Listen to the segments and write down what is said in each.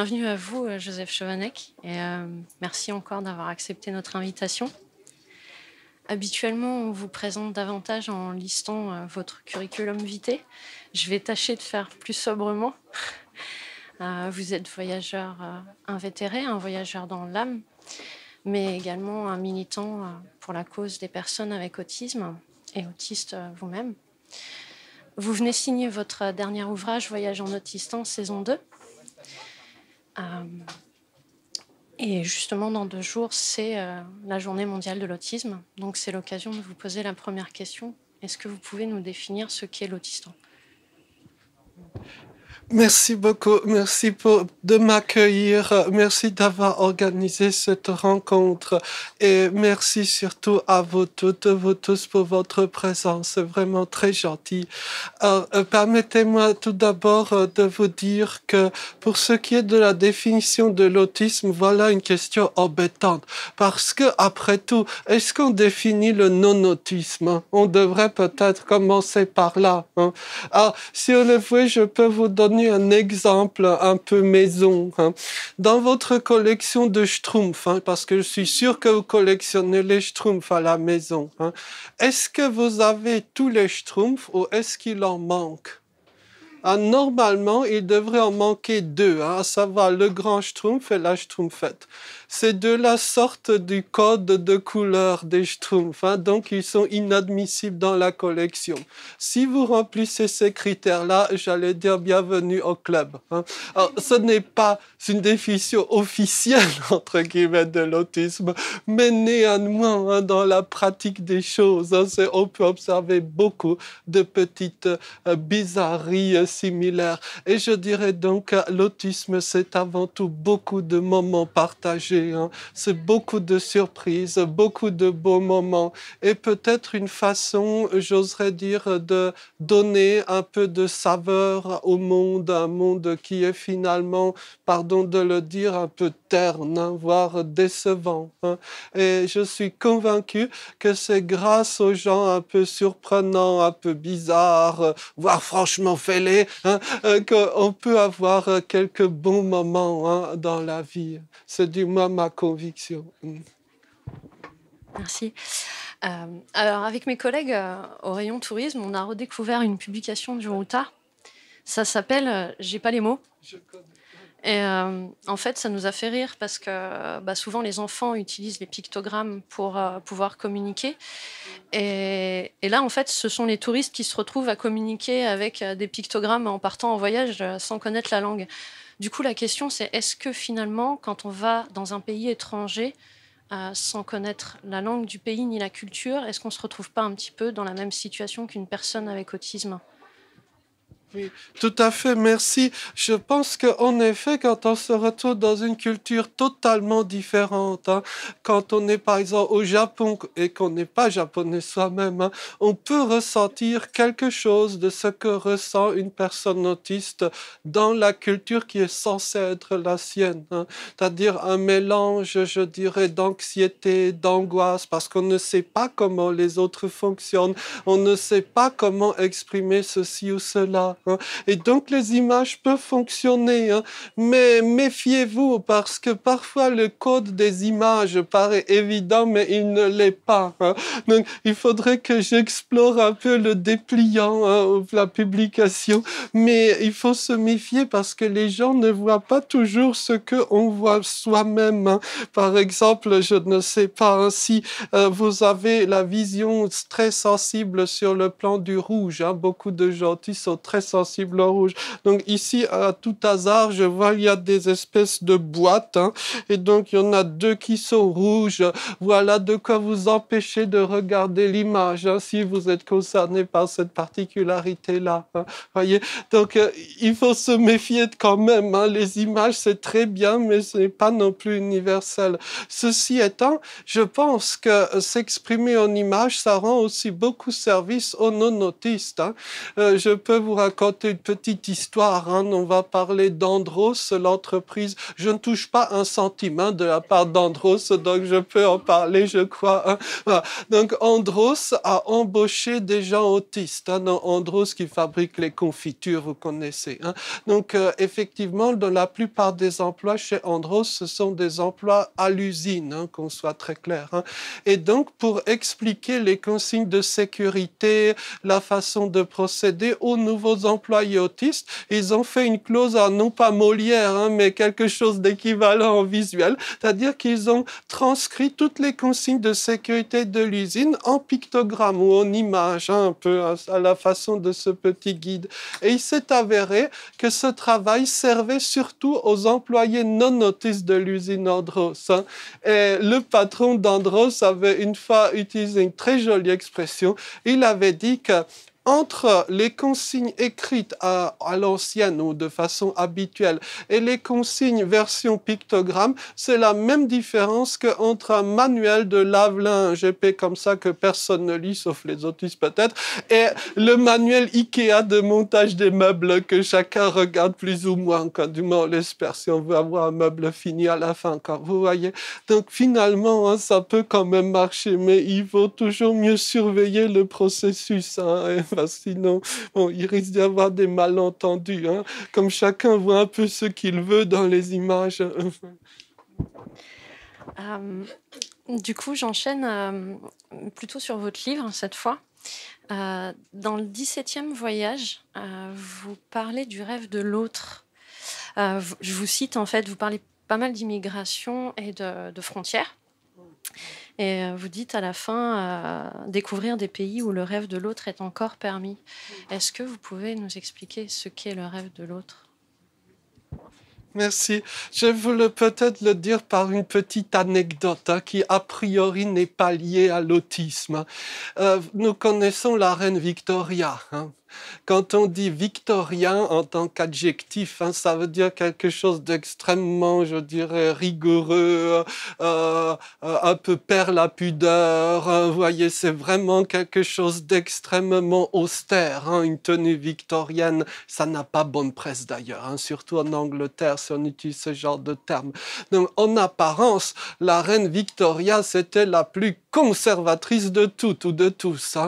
Bienvenue à vous, euh, Joseph Chevanec, et euh, merci encore d'avoir accepté notre invitation. Habituellement, on vous présente davantage en listant euh, votre curriculum vitae. Je vais tâcher de faire plus sobrement. vous êtes voyageur invétéré, un voyageur dans l'âme, mais également un militant pour la cause des personnes avec autisme et autiste vous-même. Vous venez signer votre dernier ouvrage, Voyage en Autistant, saison 2 euh, et justement, dans deux jours, c'est euh, la journée mondiale de l'autisme. Donc, c'est l'occasion de vous poser la première question. Est-ce que vous pouvez nous définir ce qu'est l'autisme Merci beaucoup, merci pour, de m'accueillir, merci d'avoir organisé cette rencontre et merci surtout à vous toutes, vous tous pour votre présence, c'est vraiment très gentil. Euh, euh, permettez-moi tout d'abord euh, de vous dire que pour ce qui est de la définition de l'autisme, voilà une question embêtante parce que après tout, est-ce qu'on définit le non-autisme hein? On devrait peut-être commencer par là. Hein. Alors, si vous le voulez, je peux vous donner un exemple un peu maison. Hein, dans votre collection de Schtroumpfs, hein, parce que je suis sûr que vous collectionnez les Schtroumpfs à la maison, hein. est-ce que vous avez tous les Schtroumpfs ou est-ce qu'il en manque ah, normalement, il devrait en manquer deux, hein. ah, Ça à savoir le grand Schtroumpf et la Schtroumpfette. C'est de la sorte du code de couleur des Schtroumpfs, hein. donc ils sont inadmissibles dans la collection. Si vous remplissez ces critères-là, j'allais dire bienvenue au club. Hein. Alors, ce n'est pas une définition officielle, entre guillemets, de l'autisme, mais néanmoins, dans la pratique des choses, on peut observer beaucoup de petites euh, bizarreries euh, Similaire Et je dirais donc l'autisme, c'est avant tout beaucoup de moments partagés. Hein. C'est beaucoup de surprises, beaucoup de beaux moments. Et peut-être une façon, j'oserais dire, de donner un peu de saveur au monde, un monde qui est finalement, pardon de le dire, un peu terne, hein, voire décevant. Hein. Et je suis convaincu que c'est grâce aux gens un peu surprenants, un peu bizarres, voire franchement fêlés, Hein, euh, qu'on peut avoir euh, quelques bons moments hein, dans la vie. C'est du moins ma conviction. Mm. Merci. Euh, alors, avec mes collègues au rayon tourisme, on a redécouvert une publication du Routa. Ça s'appelle J'ai pas les mots. Je et euh, en fait, ça nous a fait rire parce que bah, souvent les enfants utilisent les pictogrammes pour euh, pouvoir communiquer. Et, là, en fait, ce sont les touristes qui se retrouvent à communiquer avec euh, des pictogrammes en partant en voyage sans connaître la langue. Du coup, la question, c'est est-ce que finalement, quand on va dans un pays étranger, sans connaître la langue du pays ni la culture, est-ce qu'on ne se retrouve pas un petit peu dans la même situation qu'une personne avec autisme oui, tout à fait, merci. Je pense qu'en effet, quand on se retrouve dans une culture totalement différente, hein, quand on est par exemple au Japon et qu'on n'est pas japonais soi-même, hein, on peut ressentir quelque chose de ce que ressent une personne autiste dans la culture qui est censée être la sienne. Hein. C'est-à-dire un mélange, je dirais, d'anxiété, d'angoisse, parce qu'on ne sait pas comment les autres fonctionnent, on ne sait pas comment exprimer ceci ou cela. Et donc les images peuvent fonctionner, hein. mais méfiez-vous parce que parfois le code des images paraît évident, mais il ne l'est pas. Hein. Donc il faudrait que j'explore un peu le dépliant, ou hein, la publication, mais il faut se méfier parce que les gens ne voient pas toujours ce que on voit soi-même. Par exemple, je ne sais pas si euh, vous avez la vision très sensible sur le plan du rouge. Beaucoup de gens sont très sensible au rouge. Donc ici, à tout hasard, je vois il y a des espèces de boîtes. Hein. et donc, il y en a deux qui sont rouges. Voilà de quoi vous empêcher de regarder l'image hein, si vous êtes concerné par cette particularité-là. Vous hein. voyez Donc, euh, il faut se méfier quand même. Les images, c'est très bien, mais ce n'est pas non plus universel. Ceci étant, je pense que euh, s'exprimer en image, ça rend aussi beaucoup service aux non-autistes. Euh, je peux vous raconter Côté une petite histoire. Hein. On va parler d'Andros, l'entreprise. Je ne touche pas un centime de la part d'Andros, donc je peux en parler, je crois. Hein. Donc Andros a embauché des gens autistes. Hein. Andros qui fabrique les confitures, vous connaissez. Donc euh, effectivement, dans la plupart des emplois chez Andros, ce sont des emplois à l'usine, qu'on soit très clair. Et donc pour expliquer les consignes de sécurité, la façon de procéder aux nouveaux employés autistes, ils ont fait une clause, non pas Molière, hein, mais quelque chose d'équivalent en visuel, c'est-à-dire qu'ils ont transcrit toutes les consignes de sécurité de l'usine en pictogramme ou en image, hein, un peu à la façon de ce petit guide. Et il s'est avéré que ce travail servait surtout aux employés non autistes de l'usine Andros. Hein. Et le patron d'Andros avait une fois utilisé une très jolie expression. Il avait dit que entre les consignes écrites à, à l'ancienne ou de façon habituelle et les consignes version pictogramme, c'est la même différence qu'entre un manuel de lave-linge comme ça que personne ne lit sauf les autistes peut-être et le manuel Ikea de montage des meubles que chacun regarde plus ou moins, quand du moins on l'espère si on veut avoir un meuble fini à la fin, quand vous voyez. Donc finalement, hein, ça peut quand même marcher, mais il vaut toujours mieux surveiller le processus. Hein, sinon il risque d'y avoir des malentendus, hein. comme chacun voit un peu ce qu'il veut dans les images. Euh, du coup, j'enchaîne euh, plutôt sur votre livre hein, cette fois. Euh, dans le 17e voyage, vous parlez du rêve de l'autre. je vous cite en fait, vous parlez pas mal d'immigration et de frontières. Et euh, vous dites à la fin euh, découvrir des pays où le rêve de l'autre est encore permis. Est-ce que vous pouvez nous expliquer ce qu'est le rêve de l'autre Merci. Je voulais peut-être le dire par une petite anecdote hein, qui, a priori, n'est pas liée à l'autisme. Hein. Euh, nous connaissons la reine Victoria. Hein. Quand on dit victorien en tant qu'adjectif, hein, ça veut dire quelque chose d'extrêmement, je dirais, rigoureux, euh, euh, un peu perd la pudeur. Hein. vous voyez, c'est vraiment quelque chose d'extrêmement austère. Hein. une tenue victorienne, ça n'a pas bonne presse d'ailleurs, surtout en Angleterre si on utilise ce genre de terme. Donc, en apparence, la reine Victoria, c'était la plus conservatrice de toutes ou de tous.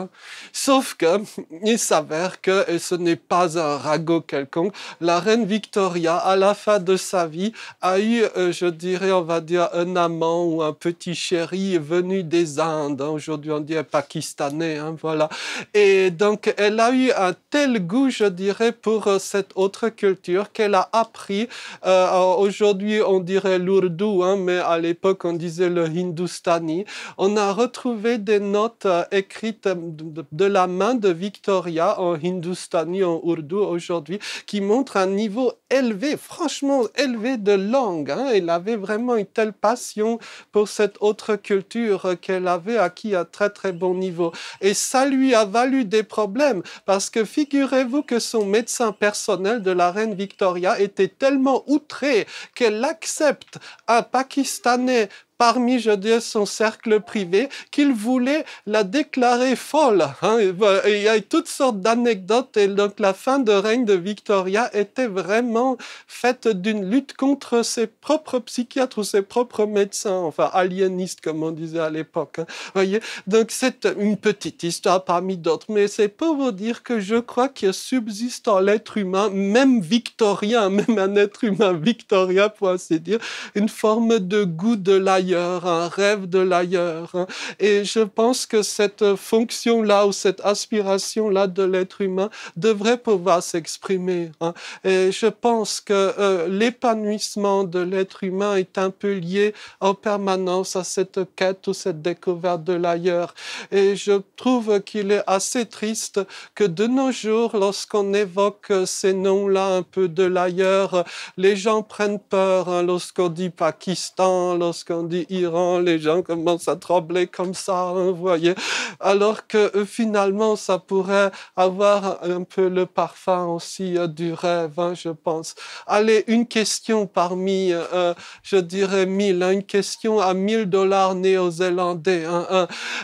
Sauf que, il s'avère que, et ce n'est pas un ragot quelconque, la reine Victoria, à la fin de sa vie, a eu, euh, je dirais, on va dire, un amant ou un petit chéri venu des Indes. Hein. Aujourd'hui, on dirait pakistanais, hein, voilà. Et donc, elle a eu un tel goût, je dirais, pour euh, cette autre culture qu'elle a appris. Euh, aujourd'hui, on dirait l'ourdou, hein, mais à l'époque, on disait le hindoustani. On a retrouvé des notes écrites de, de la main de Victoria en hindustani en urdu aujourd'hui, qui montre un niveau élevé, franchement élevé de langue. Hein. Elle avait vraiment une telle passion pour cette autre culture qu'elle avait acquis à très très bon niveau. Et ça lui a valu des problèmes, parce que figurez-vous que son médecin personnel de la reine Victoria était tellement outré qu'elle accepte un Pakistanais parmi, je dirais, son cercle privé, qu'il voulait la déclarer folle. Hein. Il y a toutes sortes d'anecdotes et donc la fin de règne de Victoria était vraiment faite d'une lutte contre ses propres psychiatres ou ses propres médecins, enfin aliénistes comme on disait à l'époque. Hein. Voyez, donc c'est une petite histoire parmi d'autres, mais c'est pour vous dire que je crois qu'il subsiste en l'être humain, même victorien, même un être humain victorien pour ainsi dire, une forme de goût de l'aïe un rêve de l'ailleurs. Hein. Et je pense que cette fonction-là ou cette aspiration-là de l'être humain devrait pouvoir s'exprimer. Hein. Et je pense que euh, l'épanouissement de l'être humain est un peu lié en permanence à cette quête ou cette découverte de l'ailleurs. Et je trouve qu'il est assez triste que de nos jours, lorsqu'on évoque ces noms-là un peu de l'ailleurs, les gens prennent peur hein, lorsqu'on dit Pakistan, lorsqu'on Iran, les gens commencent à trembler comme ça, hein, vous voyez. Alors que euh, finalement, ça pourrait avoir un peu le parfum aussi euh, du rêve, hein, je pense. Allez, une question parmi, euh, je dirais, mille, hein, une question à mille dollars néo-zélandais.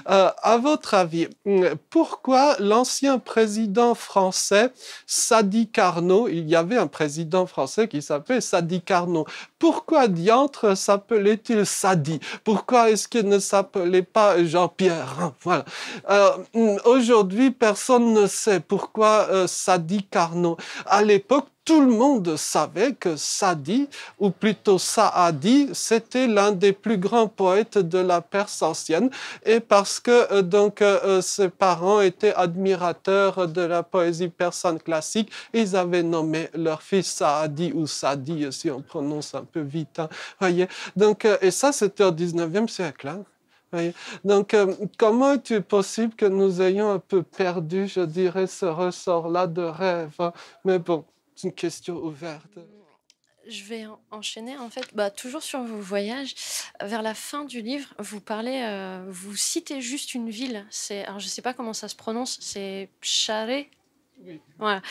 à votre avis, hmm, pourquoi l'ancien président français Sadi Carnot, il y avait un président français qui s'appelait Sadi Carnot, pourquoi diantre s'appelait-il Sadi dit. Pourquoi est-ce qu'il ne s'appelait pas Jean-Pierre Voilà. Euh, aujourd'hui, personne ne sait pourquoi ça euh, Sadi Carnot. À l'époque, tout le monde savait que Sadi, ou plutôt Saadi, c'était l'un des plus grands poètes de la Perse ancienne, et parce que euh, donc euh, euh, ses parents étaient admirateurs de la poésie persane classique, ils avaient nommé leur fils Saadi ou Sadi, si on prononce un peu vite. Hein, voyez donc, et ça, c'était au 19e siècle. Hein. Donc, comment est-il possible que nous ayons un peu perdu, je dirais, ce ressort-là de rêve hein? Mais bon une question ouverte. Je vais enchaîner en fait, bah, toujours sur vos voyages. Vers la fin du livre, vous parlez, euh, vous citez juste une ville. C'est, alors je sais pas comment ça se prononce, c'est Charé. Oui. Voilà.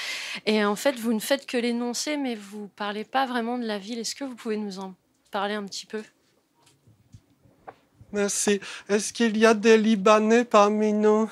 Et en fait, vous ne faites que l'énoncer, mais vous parlez pas vraiment de la ville. Est-ce que vous pouvez nous en parler un petit peu Merci. Est-ce qu'il y a des Libanais parmi nous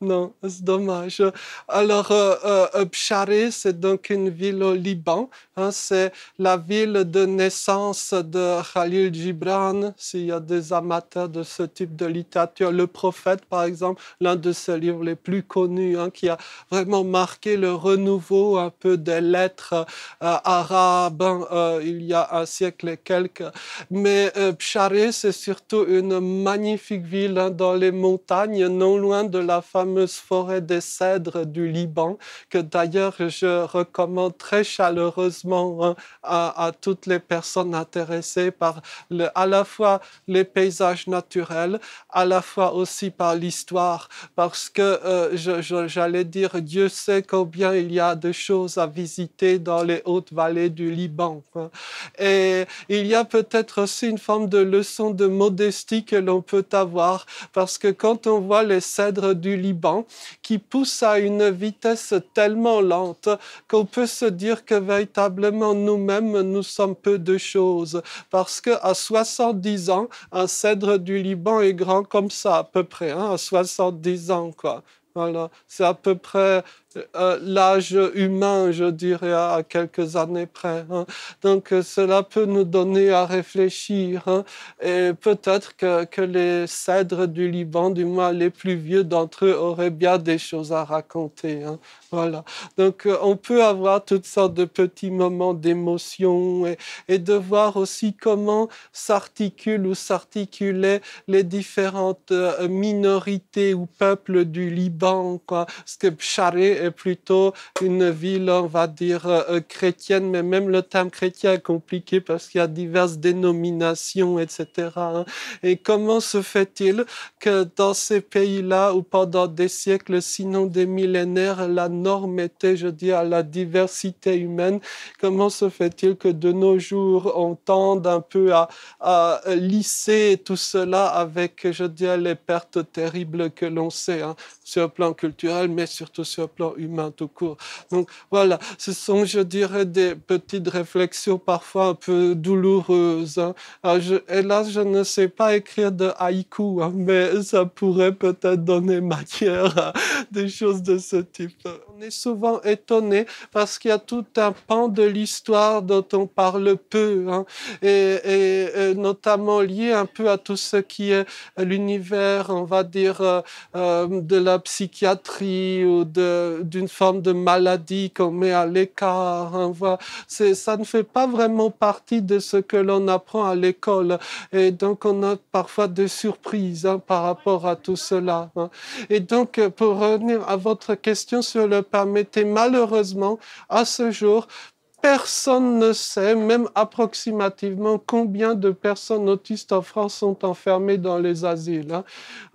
non, c'est dommage. Alors, euh, euh, euh c'est donc une ville au Liban, Hein, c'est la ville de naissance de Khalil Gibran, s'il y a des amateurs de ce type de littérature. Le prophète, par exemple, l'un de ses livres les plus connus, hein, qui a vraiment marqué le renouveau un peu des lettres euh, arabes hein, euh, il y a un siècle et quelques. Mais euh, Pcharé, c'est surtout une magnifique ville dans les montagnes, non loin de la fameuse forêt des cèdres du Liban, que d'ailleurs je recommande très chaleureusement Hein, à, toutes les personnes intéressées par le, à la fois les paysages naturels, à la fois aussi par l'histoire, parce que euh, j'allais dire, Dieu sait combien il y a de choses à visiter dans les hautes vallées du Liban. Hein. Et il y a peut-être aussi une forme de leçon de modestie que l'on peut avoir, parce que quand on voit les cèdres du Liban qui poussent à une vitesse tellement lente qu'on peut se dire que véritablement nous-mêmes, nous sommes peu de choses, parce que à 70 ans, un cèdre du Liban est grand comme ça à peu près, hein, à 70 ans quoi. Voilà, c'est à peu près euh, l'âge humain, je dirais, à quelques années près. Hein. Donc euh, cela peut nous donner à réfléchir. Hein. Et peut-être que, les cèdres du Liban, du moins les plus vieux d'entre eux, auraient bien des choses à raconter. Hein. Voilà. Donc euh, on peut avoir toutes sortes de petits moments d'émotion et, de voir aussi comment s'articulent ou s'articulaient les différentes minorités ou peuples du Liban. Quoi. Parce que Charé est plutôt une ville, on va dire, euh, euh, chrétienne, mais même le terme chrétien est compliqué parce qu'il y a diverses dénominations, etc. Hein. Et comment se fait-il que dans ces pays-là, où pendant des siècles, sinon des millénaires, la norme était, je dis, à la diversité humaine, comment se fait-il que de nos jours, on tende un peu à, lisser tout cela avec, je dis, les pertes terribles que l'on sait hein, sur le plan culturel, mais surtout sur le plan humain tout court. Donc voilà, ce sont, je dirais, des petites réflexions parfois un peu douloureuses. Hein. Ah, je, hélas, je ne sais pas écrire de haïku, hein, mais ça pourrait peut-être donner matière à des choses de ce type. On est souvent étonné parce qu'il y a tout un pan de l'histoire dont on parle peu, hein, et, notamment lié un peu à tout ce qui est l'univers, on va dire, euh, euh, de la psychiatrie ou de d'une forme de maladie qu'on met à l'écart. Hein, ça ne fait pas vraiment partie de ce que l'on apprend à l'école. Et donc, on a parfois des surprises hein, par rapport à tout cela. Hein. Et donc, pour revenir à votre question sur le permettez, malheureusement, à ce jour, Personne ne sait, même approximativement, combien de personnes autistes en France sont enfermées dans les asiles. Hein.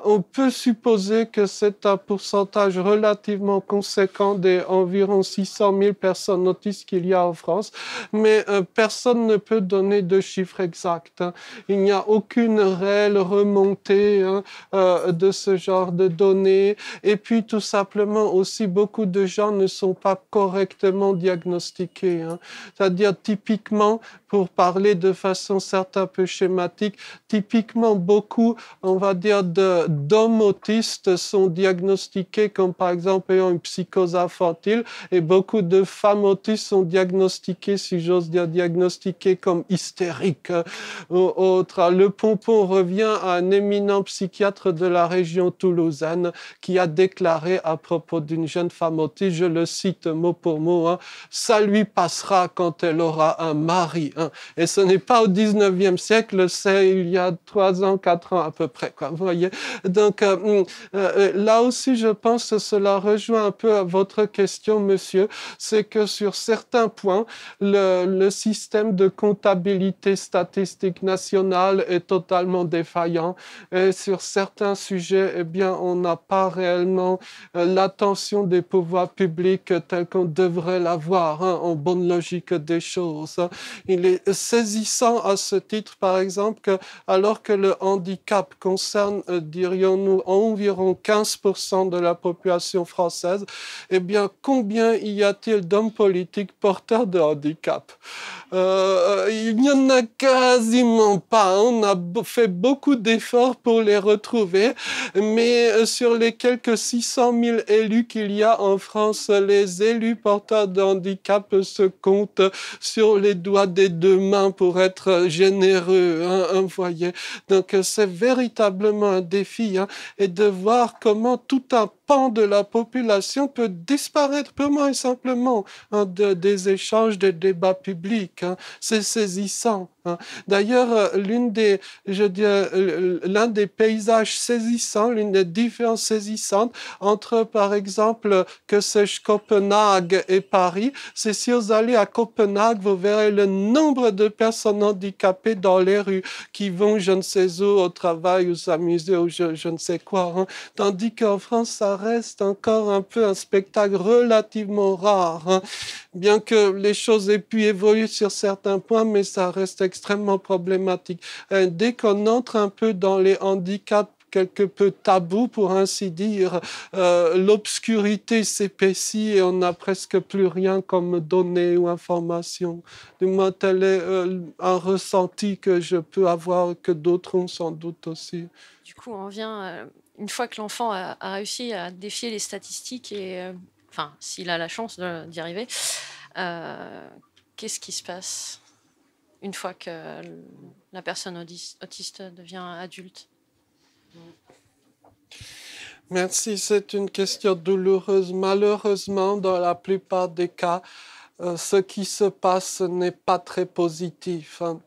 On peut supposer que c'est un pourcentage relativement conséquent des environ 600 000 personnes autistes qu'il y a en France, mais euh, personne ne peut donner de chiffres exacts. Hein. Il n'y a aucune réelle remontée hein, euh, de ce genre de données. Et puis, tout simplement aussi, beaucoup de gens ne sont pas correctement diagnostiqués. Hein. C'est-à-dire typiquement pour parler de façon certes un peu schématique, typiquement beaucoup, on va dire, d'hommes autistes sont diagnostiqués comme par exemple ayant une psychose infantile et beaucoup de femmes autistes sont diagnostiquées, si j'ose dire, diagnostiquées comme hystériques ou euh, autres. Le pompon revient à un éminent psychiatre de la région toulousaine qui a déclaré à propos d'une jeune femme autiste, je le cite mot pour mot, hein, ça lui passera quand elle aura un mari. Et ce n'est pas au 19e siècle, c'est il y a trois ans, quatre ans à peu près. vous voyez Donc euh, hum, euh, là aussi, je pense que cela rejoint un peu à votre question, monsieur, c'est que sur certains points, le, système de comptabilité statistique nationale est totalement défaillant. Et sur certains sujets, eh bien, on n'a pas réellement euh, l'attention des pouvoirs publics telle qu'on devrait l'avoir, hein, en bonne logique des choses. Hein. Il est saisissant à ce titre, par exemple, que alors que le handicap concerne, euh, dirions-nous, environ 15% de la population française, eh bien, combien y a-t-il d'hommes politiques porteurs de handicap euh, Il n'y en a quasiment pas. On a fait beaucoup d'efforts pour les retrouver, mais euh, sur les quelques 600 000 élus qu'il y a en France, les élus porteurs de handicap se comptent sur les doigts des pour être généreux, envoyé. un foyer. Donc c'est véritablement un défi hein, et de voir comment tout un pan de la population peut disparaître purement et simplement hein, de, des échanges, des débats publics. Hein. C'est saisissant. Hein. D'ailleurs, euh, l'une des, je euh, l'un des paysages saisissants, l'une des différences saisissantes entre, par exemple, que sais-je, Copenhague et Paris, c'est si vous allez à Copenhague, vous verrez le nombre de personnes handicapées dans les rues qui vont, je ne sais où, au travail ou s'amuser ou je, je, ne sais quoi. Tandis qu'en France, ça reste encore un peu un spectacle relativement rare. Hein. Bien que les choses aient pu évoluer sur certains points, mais ça reste extrêmement problématique. Euh, dès qu'on entre un peu dans les handicaps quelque peu tabou, pour ainsi dire. Euh, l'obscurité s'épaissit et on n'a presque plus rien comme données ou informations. Du moins, tel est euh, un ressenti que je peux avoir, que d'autres ont sans doute aussi. Du coup, on vient, euh, une fois que l'enfant a, a, réussi à défier les statistiques, et enfin, s'il a la chance d'y arriver, qu'est-ce qui se passe une fois que la personne autiste devient adulte Merci, c'est une question douloureuse. Malheureusement, dans la plupart des cas, euh, ce qui se passe n'est pas très positif. Hein.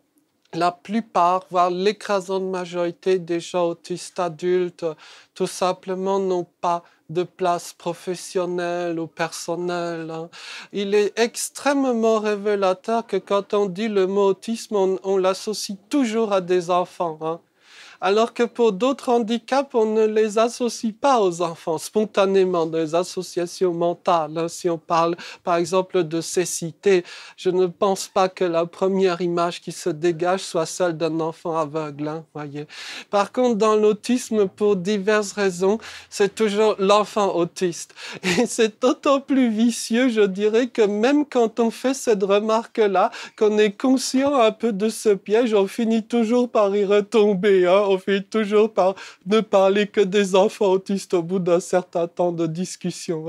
La plupart, voire l'écrasante majorité des gens autistes adultes, tout simplement n'ont pas de place professionnelle ou personnelle. Hein. Il est extrêmement révélateur que quand on dit le mot autisme, on, l'associe toujours à des enfants. Hein alors que pour d'autres handicaps, on ne les associe pas aux enfants spontanément, dans les associations mentales. Si on parle par exemple de cécité, je ne pense pas que la première image qui se dégage soit celle d'un enfant aveugle. Hein, voyez. Par contre, dans l'autisme, pour diverses raisons, c'est toujours l'enfant autiste. Et c'est d'autant plus vicieux, je dirais, que même quand on fait cette remarque-là, qu'on est conscient un peu de ce piège, on finit toujours par y retomber. Hein on finit toujours par ne parler que des enfants autistes au bout d'un certain temps de discussion.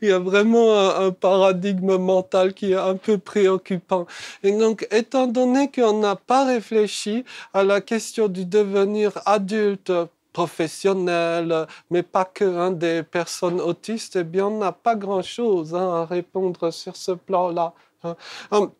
Il y a vraiment un, paradigme mental qui est un peu préoccupant. Et donc, étant donné qu'on n'a pas réfléchi à la question du devenir adulte, professionnel, mais pas que hein, des personnes autistes, eh bien, on n'a pas grand-chose hein, à répondre sur ce plan-là. Hein. Hum,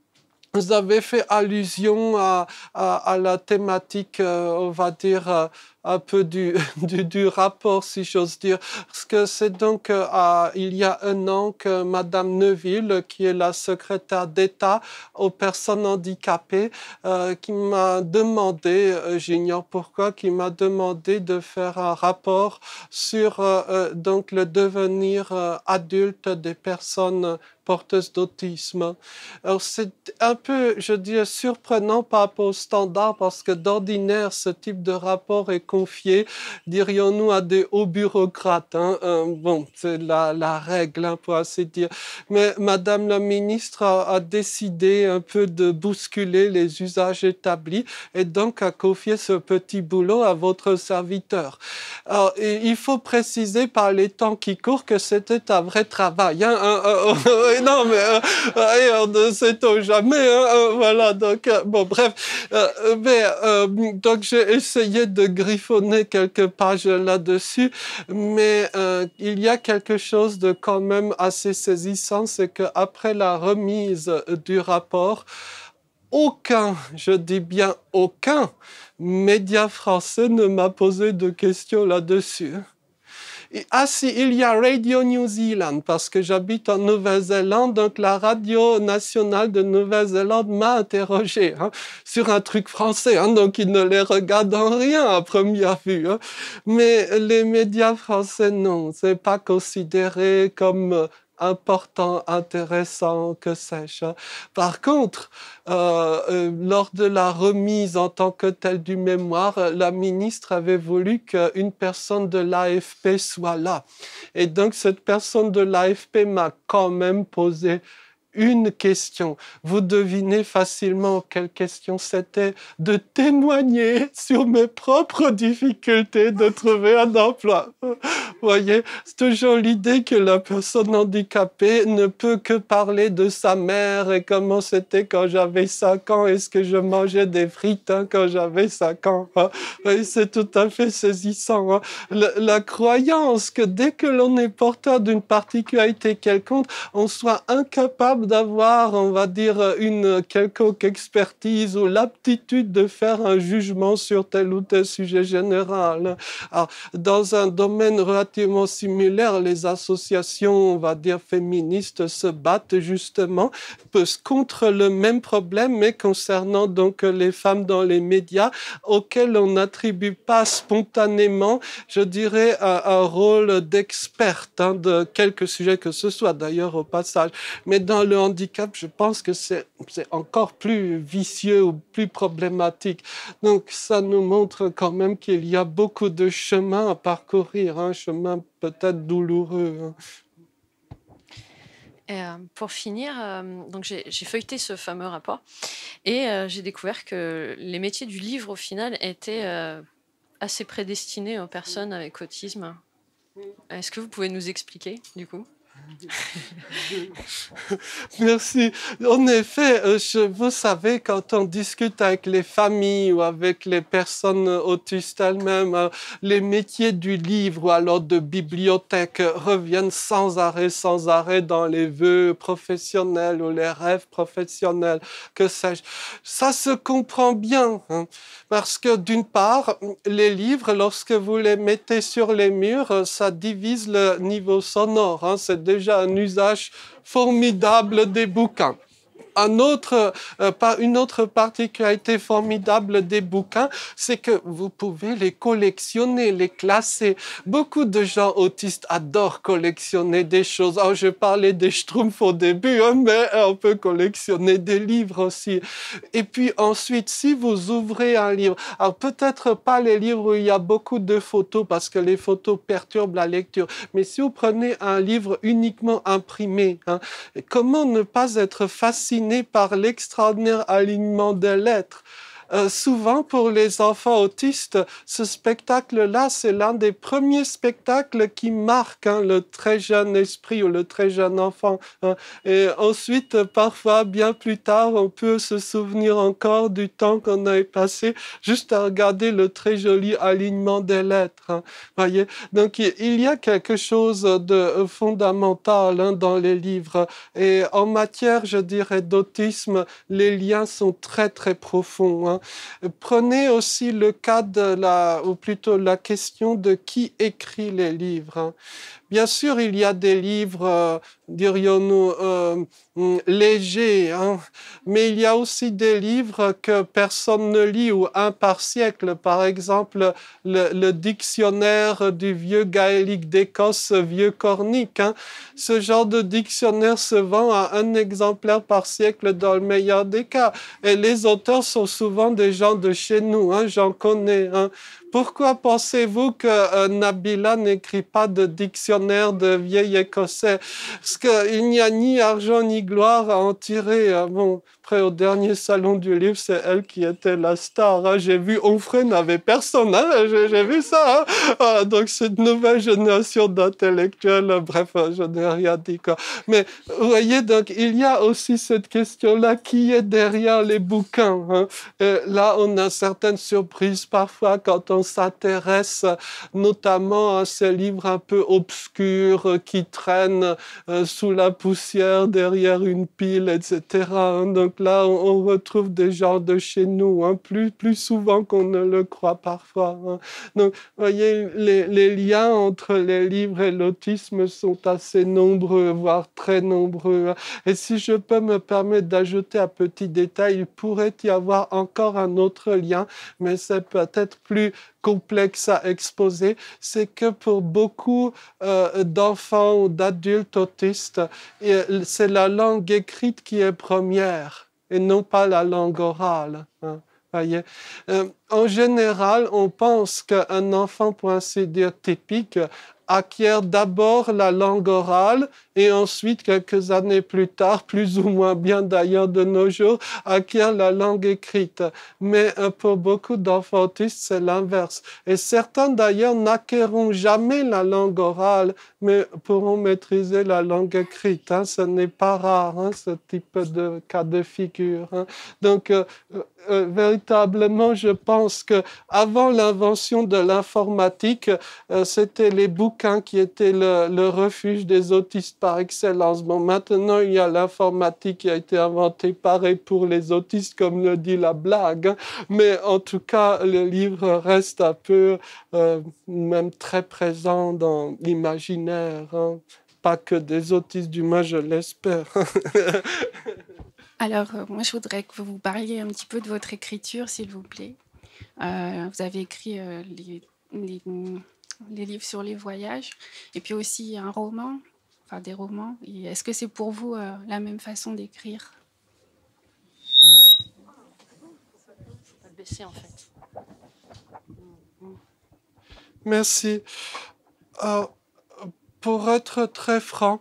vous avez fait allusion à, la thématique, euh, on va dire, euh, un peu du, du, rapport, si j'ose dire. Parce que c'est donc euh, il y a un an que Madame Neuville, qui est la secrétaire d'État aux personnes handicapées, qui m'a demandé, j'ignore pourquoi, qui m'a demandé de faire un rapport sur donc le devenir adulte des personnes porteuse d'autisme. Alors c'est un peu, je dirais, surprenant par rapport au standard parce que d'ordinaire, ce type de rapport est confié, dirions-nous, à des hauts bureaucrates. Hein. Euh, bon, c'est la, règle, hein, pour ainsi dire. Mais Madame la ministre a, décidé un peu de bousculer les usages établis et donc a confié ce petit boulot à votre serviteur. Alors, il faut préciser par les temps qui courent que c'était un vrai travail. Hein. Euh, euh, non, hein. mais on ne sait jamais. Hein. Euh, voilà, donc, euh, bon, bref. Euh, donc, j'ai essayé de griffonner quelques pages là-dessus, mais il y a quelque chose de quand même assez saisissant, c'est qu'après la remise du rapport, aucun, je dis bien aucun, média français ne m'a posé de questions là-dessus ah si, il y a Radio New Zealand, parce que j'habite en Nouvelle-Zélande, donc la radio nationale de Nouvelle-Zélande m'a interrogé hein, sur un truc français, hein, donc ils ne les regardent en rien à première vue. Hein. Mais les médias français, non, c'est pas considéré comme euh, important, intéressant, que sais-je. Par contre, euh, euh, lors de la remise en tant que telle du mémoire, la ministre avait voulu qu'une personne de l'AFP soit là. Et donc, cette personne de l'AFP m'a quand même posé une question. Vous devinez facilement quelle question c'était de témoigner sur mes propres difficultés de trouver un emploi. Voyez, c'est toujours l'idée que la personne handicapée ne peut que parler de sa mère et comment c'était quand j'avais cinq ans, est-ce que je mangeais des frites hein, quand j'avais 5 ans. Hein? C'est tout à fait saisissant. Hein. la croyance que dès que l'on est porteur d'une particularité quelconque, on soit incapable d'avoir, on va dire, une quelconque expertise ou l'aptitude de faire un jugement sur tel ou tel sujet général. Ah, dans un domaine relativement similaire, les associations, on va dire, féministes se battent justement contre le même problème, mais concernant donc les femmes dans les médias, auxquelles on n'attribue pas spontanément, je dirais, un, rôle d'experte hein, de quelque sujet que ce soit, d'ailleurs, au passage. Mais dans le le handicap, je pense que c'est encore plus vicieux ou plus problématique. Donc ça nous montre quand même qu'il y a beaucoup de chemins à parcourir, un hein, chemin peut-être douloureux. Et hein. euh, pour finir, euh, donc j'ai feuilleté ce fameux rapport et euh, j'ai découvert que les métiers du livre au final étaient assez prédestinés aux personnes avec autisme. Est-ce que vous pouvez nous expliquer du coup Merci. En effet, euh, vous savez, quand on discute avec les familles ou avec les personnes autistes elles-mêmes, euh, les métiers du livre ou alors de bibliothèque reviennent sans arrêt, sans arrêt dans les vœux professionnels ou les rêves professionnels, que sais-je. Ça se comprend bien, hein, parce que d'une part, les livres, lorsque vous les mettez sur les murs, euh, ça divise le niveau sonore. Hein, c'est déjà un usage formidable des bouquins un autre, euh, une autre particularité formidable des bouquins, c'est que vous pouvez les collectionner, les classer. Beaucoup de gens autistes adorent collectionner des choses. Alors, ah, je parlais des schtroumpfs au début, hein, mais on peut collectionner des livres aussi. Et puis ensuite, si vous ouvrez un livre, alors peut-être pas les livres où il y a beaucoup de photos parce que les photos perturbent la lecture, mais si vous prenez un livre uniquement imprimé, hein, comment ne pas être fasciné par l'extraordinaire alignement des lettres. Euh, souvent, pour les enfants autistes, ce spectacle-là, c'est l'un des premiers spectacles qui marque hein, le très jeune esprit ou le très jeune enfant. Hein. Et ensuite, parfois, bien plus tard, on peut se souvenir encore du temps qu'on a passé juste à regarder le très joli alignement des lettres. Hein. Voyez Donc, il y a quelque chose de fondamental dans les livres. Et en matière, je dirais, d'autisme, les liens sont très, très profonds. Prenez aussi le cas de la, ou plutôt la question de qui écrit les livres. Bien sûr, il y a des livres, euh, dirions-nous, euh, hum, légers, hein, mais il y a aussi des livres que personne ne lit ou un par siècle. Par exemple, le, dictionnaire du vieux gaélique d'Écosse, vieux cornique. Hein. Ce genre de dictionnaire se vend à un exemplaire par siècle dans le meilleur des cas. Et les auteurs sont souvent des gens de chez nous, hein, j'en connais. Hein. Pourquoi pensez-vous que euh, Nabila n'écrit pas de dictionnaire de vieil écossais Parce qu'il n'y a ni argent ni gloire à en tirer. Euh, bon, au dernier salon du livre, c'est elle qui était la star. Hein. J'ai vu Onfray n'avait personne. Hein. J'ai vu ça. Hein. donc cette nouvelle génération d'intellectuels, bref, je n'ai rien dit. Quoi. Mais vous voyez, donc il y a aussi cette question-là qui est derrière les bouquins. Et là, on a certaines surprises parfois quand on s'intéresse notamment à ces livres un peu obscurs qui traînent euh, sous la poussière derrière une pile, etc. Donc là, on retrouve des gens de chez nous, hein, plus, plus souvent qu'on ne le croit parfois. Donc, hein. Donc, voyez, les, liens entre les livres et l'autisme sont assez nombreux, voire très nombreux. Hein. Et si je peux me permettre d'ajouter un petit détail, il pourrait y avoir encore un autre lien, mais c'est peut-être plus complexe à exposer, c'est que pour beaucoup euh, d'enfants ou d'adultes autistes, c'est la langue écrite qui est première et non pas la langue orale. Hein, euh, en général, on pense qu'un enfant, pour ainsi dire, typique acquiert d'abord la langue orale et ensuite, quelques années plus tard, plus ou moins bien d'ailleurs de nos jours, acquiert la langue écrite. Mais euh, pour beaucoup d'enfantistes, c'est l'inverse. Et certains d'ailleurs n'acquerront jamais la langue orale, mais pourront maîtriser la langue écrite. Hein. Ce n'est pas rare, hein, ce type de cas de figure. Hein. Donc, euh, euh, véritablement, je pense que avant l'invention de l'informatique, c'était les qui était le, refuge des autistes par excellence. Bon, maintenant, il y a l'informatique qui a été inventée pareil pour les autistes, comme le dit la blague. Hein. Mais en tout cas, le livre reste un peu, euh, même très présent dans l'imaginaire. Hein. Pas que des autistes, du moins, je l'espère. Alors, euh, moi, je voudrais que vous parliez un petit peu de votre écriture, s'il vous plaît. Euh, vous avez écrit les les livres sur les voyages, et puis aussi un roman, enfin des romans. Est-ce que c'est pour vous euh, la même façon d'écrire Merci. Euh, pour être très franc,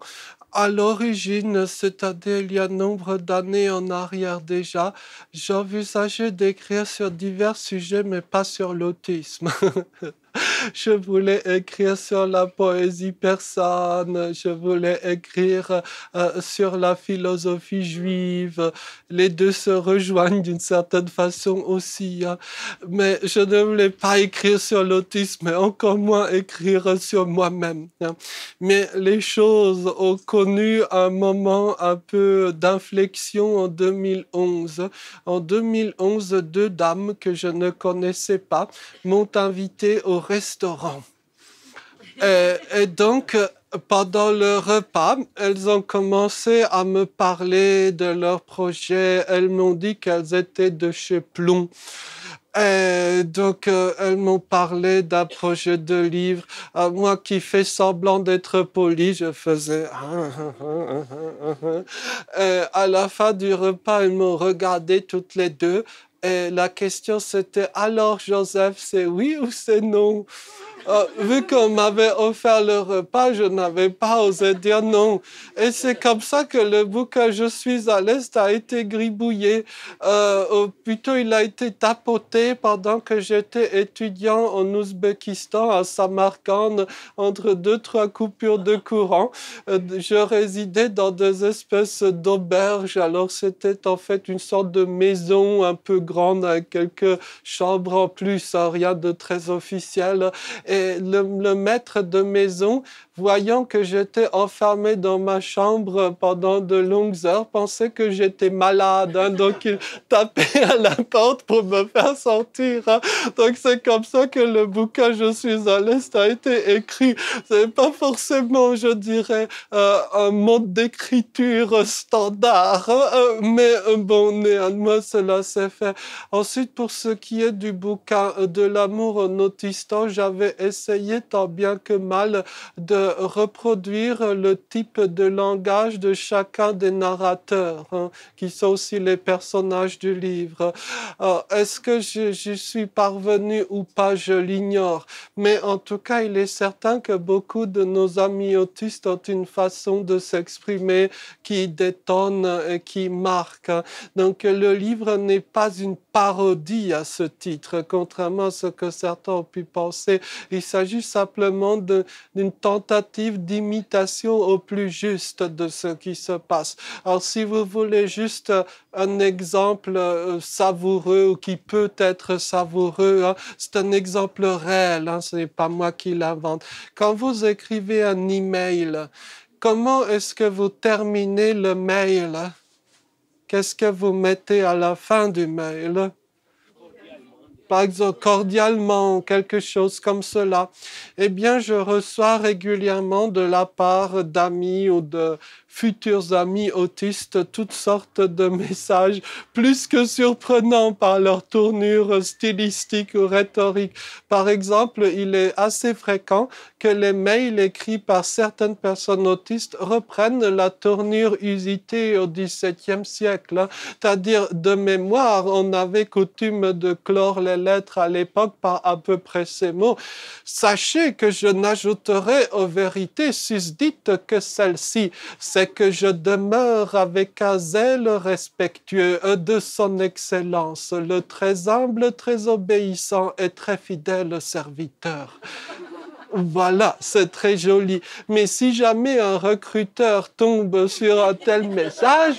à l'origine, c'est-à-dire il y a nombre d'années en arrière déjà, j'envisageais d'écrire sur divers sujets, mais pas sur l'autisme. Je voulais écrire sur la poésie persane, je voulais écrire euh, sur la philosophie juive. Les deux se rejoignent d'une certaine façon aussi. Hein. Mais je ne voulais pas écrire sur l'autisme, mais encore moins écrire sur moi-même. Hein. Mais les choses ont connu un moment un peu d'inflexion en 2011. En 2011, deux dames que je ne connaissais pas m'ont invité au restaurant euh, et, donc, pendant le repas, elles ont commencé à me parler de leur projet. Elles m'ont dit qu'elles étaient de chez Plomb. Et euh, donc, euh, elles m'ont parlé d'un projet de livre. À moi qui fais semblant d'être poli, je faisais... Et hein, hein, hein, à la fin du repas, elles m'ont regardé toutes les deux. Et la question c'était alors Joseph, c'est oui ou c'est non euh, vu qu'on m'avait offert le repas, je n'avais pas osé dire non. Et c'est comme ça que le bouquin Je suis à l'Est a été gribouillé. Euh, plutôt, il a été tapoté pendant que j'étais étudiant en Ouzbékistan, à Samarkand, entre deux, trois coupures de courant. Euh, je résidais dans des espèces d'auberges. Alors, c'était en fait une sorte de maison un peu grande avec quelques chambres en plus, hein, rien de très officiel et le, maître de maison, voyant que j'étais enfermé dans ma chambre pendant de longues heures, pensait que j'étais malade. Hein. donc, il tapait à la porte pour me faire sortir. Hein. Donc, c'est comme ça que le bouquin Je suis à l'Est a été écrit. C'est pas forcément, je dirais, euh, un mode d'écriture standard, hein. euh, mais euh, bon, néanmoins, cela s'est fait. Ensuite, pour ce qui est du bouquin de l'amour en j'avais essayer tant bien que mal de reproduire le type de langage de chacun des narrateurs, hein, qui sont aussi les personnages du livre. Euh, est-ce que je suis parvenu ou pas, je l'ignore. Mais en tout cas, il est certain que beaucoup de nos amis autistes ont une façon de s'exprimer qui détonne et qui marque. Hein. Donc le livre n'est pas une parodie à ce titre, contrairement à ce que certains ont pu penser. Il s'agit simplement d'une tentative d'imitation au plus juste de ce qui se passe. Alors si vous voulez juste euh, un exemple euh, savoureux ou qui peut être savoureux, hein, c'est un exemple réel, hein, ce n'est pas moi qui l'invente. Quand vous écrivez un email, comment est-ce que vous terminez le mail Qu'est-ce que vous mettez à la fin du mail par cordialement, quelque chose comme cela, eh bien je reçois régulièrement de la part d'amis ou de futurs amis autistes toutes sortes de messages plus que surprenants par leur tournure stylistique ou rhétorique. Par exemple, il est assez fréquent que les mails écrits par certaines personnes autistes reprennent la tournure usitée au XVIIe siècle. Hein. C'est-à-dire, de mémoire, on avait coutume de clore les lettres à l'époque par à peu près ces mots. Sachez que je n'ajouterai aux vérités susdites que celle-ci que je demeure avec un zèle respectueux de son Excellence, le très humble, très obéissant et très fidèle serviteur. Voilà, c'est très joli. Mais si jamais un recruteur tombe sur un tel message,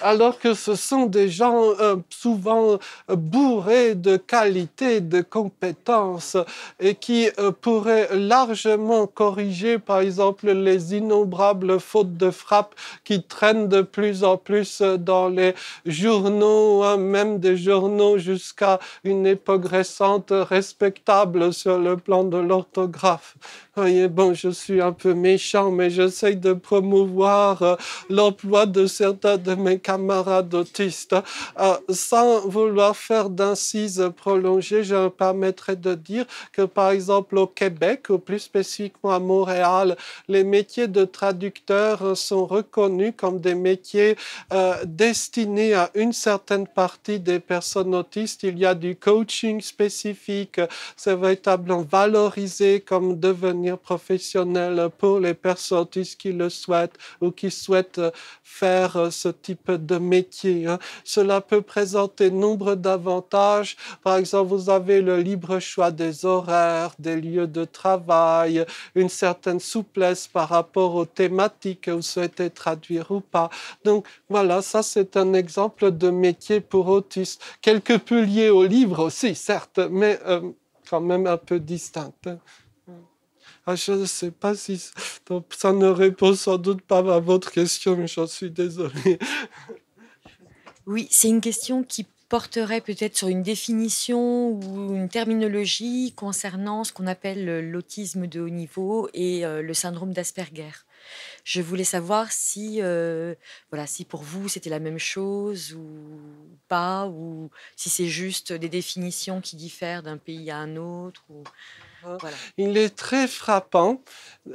alors, que ce sont des gens euh, souvent euh, bourrés de qualités, de compétences et qui euh, pourraient largement corriger, par exemple, les innombrables fautes de frappe qui traînent de plus en plus dans les journaux, hein, même des journaux jusqu'à une époque récente respectable sur le plan de l'orthographe. bon, je suis un peu méchant, mais j'essaye de promouvoir l'emploi de certains de mes camarades autistes. Euh, sans vouloir faire d'incises prolongées, je me permettrai de dire que, par exemple, au Québec, ou plus spécifiquement à Montréal, les métiers de traducteur sont reconnus comme des métiers euh, destinés à une certaine partie des personnes autistes. Il y a du coaching spécifique, c'est véritablement valorisé comme devenir professionnel pour les personnes autistes qui le souhaitent ou qui souhaitent faire euh, ce type de métier. Hein. Cela peut présenter nombre d'avantages. Par exemple, vous avez le libre choix des horaires, des lieux de travail, une certaine souplesse par rapport aux thématiques que vous souhaitez traduire ou pas. Donc voilà, ça c'est un exemple de métier pour autistes, quelque peu lié au livre aussi, certes, mais euh, quand même un peu distinct. Ah, je ne sais pas si ça ne répond sans doute pas à votre question, mais j'en suis désolé. Oui, c'est une question qui porterait peut-être sur une définition ou une terminologie concernant ce qu'on appelle l'autisme de haut niveau et euh, le syndrome d'Asperger. Je voulais savoir si, euh, voilà, si pour vous c'était la même chose ou pas, ou si c'est juste des définitions qui diffèrent d'un pays à un autre. Ou... Il est très frappant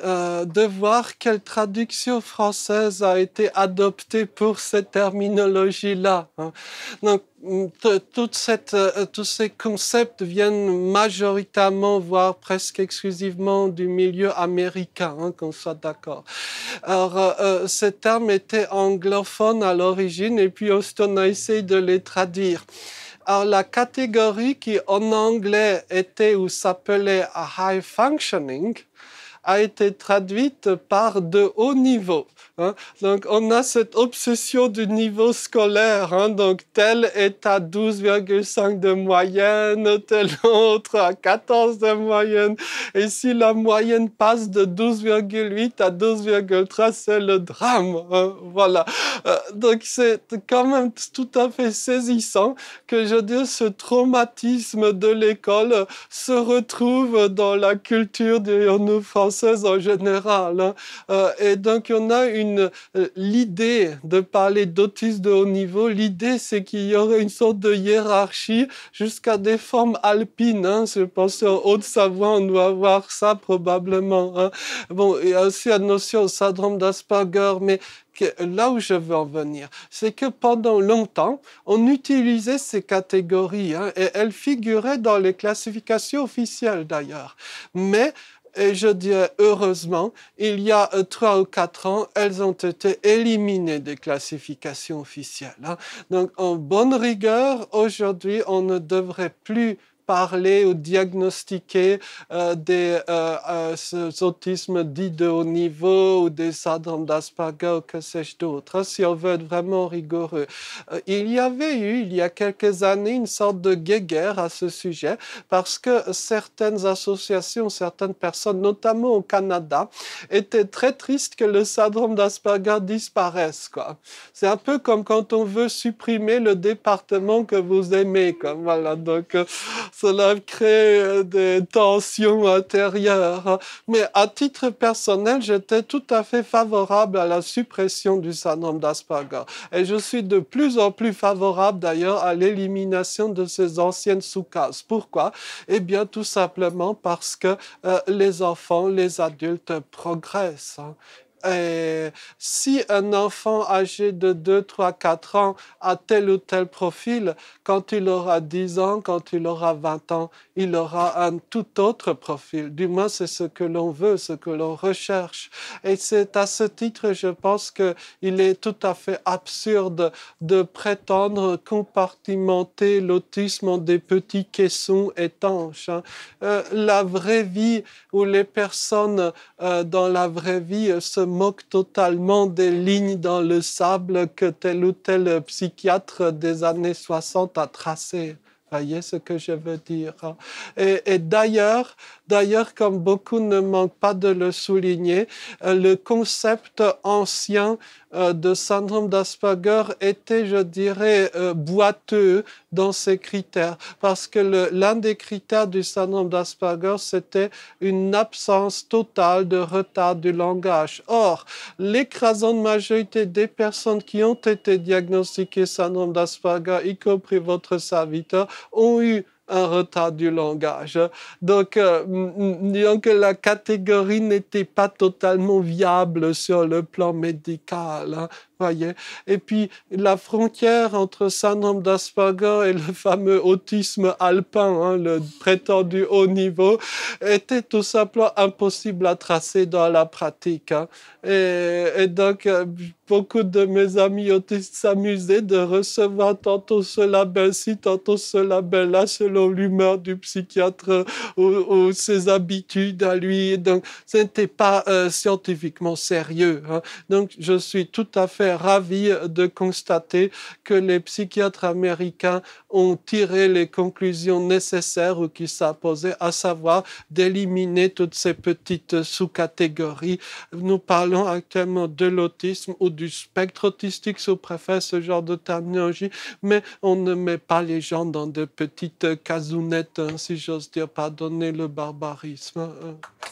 euh, de voir quelle traduction française a été adoptée pour cette terminologie-là. Hein. Donc, toute euh, tous ces concepts viennent majoritairement, voire presque exclusivement du milieu américain, hein, qu'on soit d'accord. Alors, euh, euh ce terme était à l'origine et puis Austin a essayé de les traduire. Alors, la catégorie qui en anglais était ou s'appelait high functioning a été traduite par de haut niveau. Hein. Donc, on a cette obsession du niveau scolaire. Hein. Donc, tel est à 12,5 de moyenne, tel autre à 14 de moyenne. Et si la moyenne passe de 12,8 à 12,3, c'est le drame. Hein. Voilà. Euh, donc, c'est quand même tout à fait saisissant que, je dis ce traumatisme de l'école se retrouve dans la culture des nous françaises en général. Euh, et donc, on a une euh, l'idée de parler d'autisme de haut niveau, l'idée c'est qu'il y aurait une sorte de hiérarchie jusqu'à des formes alpines. Hein. Je pense en Haute-Savoie, on doit avoir ça probablement. Hein. Bon, il y a aussi la notion syndrome d'Asperger, mais là où je veux en venir, c'est que pendant longtemps, on utilisait ces catégories hein, et elles figuraient dans les classifications officielles d'ailleurs. Mais et je dirais heureusement, il y a euh, trois ou quatre ans, elles ont été éliminées des classifications officielles. Hein. Donc en bonne rigueur, aujourd'hui, on ne devrait plus parler ou diagnostiquer euh, des euh, euh, autismes dits de haut niveau ou des syndromes d'Asperger ou que sais-je d'autre, hein, si on veut être vraiment rigoureux. il y avait eu, il y a quelques années, une sorte de guéguerre à ce sujet parce que certaines associations, certaines personnes, notamment au Canada, étaient très tristes que le syndrome d'Asperger disparaisse. C'est un peu comme quand on veut supprimer le département que vous aimez. Quoi. Voilà, donc cela crée des tensions intérieures. Mais à titre personnel, j'étais tout à fait favorable à la suppression du syndrome d'Asperger. Et je suis de plus en plus favorable d'ailleurs à l'élimination de ces anciennes sous-cases. Pourquoi Eh bien, tout simplement parce que euh, les enfants, les adultes progressent. Hein. Et euh, si un enfant âgé de 2, 3, 4 ans a tel ou tel profil, quand il aura 10 ans, quand il aura 20 ans, il aura un tout autre profil. Du moins, c'est ce que l'on veut, ce que l'on recherche. Et c'est à ce titre, je pense qu'il est tout à fait absurde de prétendre compartimenter l'autisme en des petits caissons étanches. Hein. Euh, la vraie vie où les personnes euh, dans la vraie vie se moque totalement des lignes dans le sable que tel ou tel psychiatre des années 60 a tracées. Voyez ce que je veux dire. et d'ailleurs, D'ailleurs, comme beaucoup ne manquent pas de le souligner, euh, le concept ancien euh, de syndrome d'Asperger était, je dirais, euh, boiteux dans ses critères, parce que l'un des critères du syndrome d'Asperger, c'était une absence totale de retard du langage. Or, l'écrasante majorité des personnes qui ont été diagnostiquées syndrome d'Asperger, y compris votre serviteur, ont eu un retard du langage. Donc, euh, que la catégorie n'était pas totalement viable sur le plan médical. Hein voyez. Et puis la frontière entre syndrome d'Asperger et le fameux autisme alpin, hein, le prétendu haut niveau, était tout simplement impossible à tracer dans la pratique. Hein. Et, donc euh, beaucoup de mes amis autistes s'amusaient de recevoir tantôt ce label-ci, tantôt ce label-là, selon l'humeur du psychiatre ou, ses habitudes à lui. Donc ce n'était pas euh, scientifiquement sérieux. Hein. Donc je suis tout à fait ravi de constater que les psychiatres américains ont tiré les conclusions nécessaires ou qui s'apposaient, à savoir d'éliminer toutes ces petites sous-catégories. Nous parlons actuellement de l'autisme ou du spectre autistique, si on préfère ce genre de terminologie, mais on ne met pas les gens dans de petites casounettes, hein, si j'ose dire, pardonner le barbarisme. Hein.